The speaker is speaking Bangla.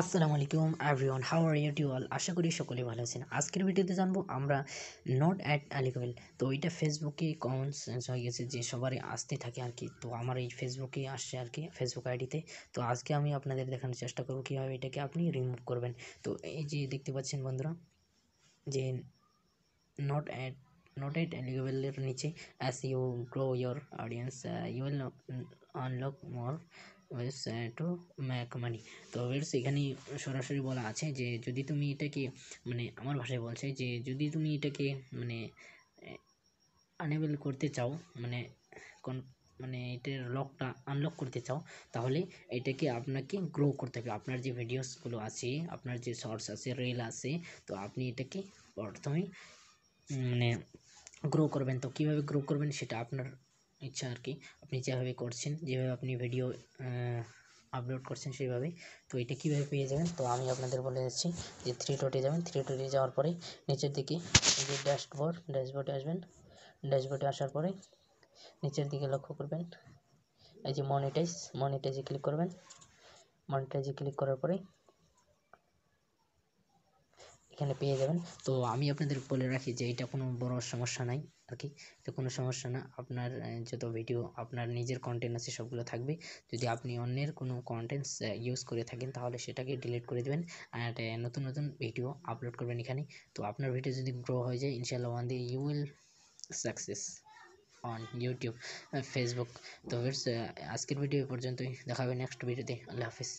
আসসালামু আলাইকুম everyone how are you do all আশা করি সকলে ভালো আছেন আজকের ভিডিওতে জানবো আমরা নট অ্যাট অ্যালিকেবল তো এটা ফেসবুকে কমন সেন্স হয়ে গেছে যে সবারই আসতে থাকে আর কি তো আমার এই ফেসবুকে আসছে আর কি ফেসবুক আইডিতে তো আজকে আমি আপনাদের দেখানোর চেষ্টা করবো কীভাবে এটাকে আপনি রিমুভ করবেন তো এই যে দেখতে পাচ্ছেন বন্ধুরা যে not at not at eligible niche as you grow your audience uh, you will unlock more ways to make money তো ওয়েস এখানে সরাসরি বলা আছে যে যদি তুমি এটাকে মানে আমার ভাষায় বলছে যে যদি তুমি এটাকে মানে আনেবেল করতে চাও মানে কোন মানে এটার লকটা আনলক করতে চাও তাহলে এটাকে আপনাকে গ্রো করতে হবে আপনার যে ভিডিওসগুলো আছে আপনার যে শর্টস আছে রিল আছে তো আপনি এটাকে প্রথমে মানে গ্রো করবেন তো কীভাবে গ্রো করবেন সেটা আপনার ইচ্ছা আর কি আপনি যেভাবে করছেন যেভাবে আপনি ভিডিও আপলোড করছেন সেইভাবেই তো এটা কীভাবে পেয়ে যাবেন তো আমি আপনাদের বলে যাচ্ছি যে থ্রি টোটে যাবেন থ্রি টোটে যাওয়ার পরে নিচের দিকে যে ড্যাশবোর্ড ড্যাশবোর্ডে আসবেন ড্যাশবোর্ডে আসার পরে নিচের দিকে লক্ষ্য করবেন এই যে মনিটাইজ মনিটাইজে ক্লিক করবেন মনিটাইজে ক্লিক করার পরে এখানে পেয়ে যাবেন তো আমি আপনাদের বলে রাখি যে এটা কোনো বড় সমস্যা নাই আর কি এটা কোনো সমস্যা না আপনার যত ভিডিও আপনার নিজের কন্টেন্ট আছে সবগুলো থাকবে যদি আপনি অন্যের কোনো কন্টেন্টস ইউজ করে থাকেন তাহলে সেটাকে ডিলিট করে দেবেন অ্যান্ড নতুন নতুন ভিডিও আপলোড করবেন এখানে তো আপনার ভিডিও যদি গ্রো হয়ে যায় ইনশাল্লাহ one day you will success on YouTube Facebook তো আজকের ভিডিও পর্যন্তই দেখা হবে নেক্সট ভিডিওতে আল্লাহ হাফিজ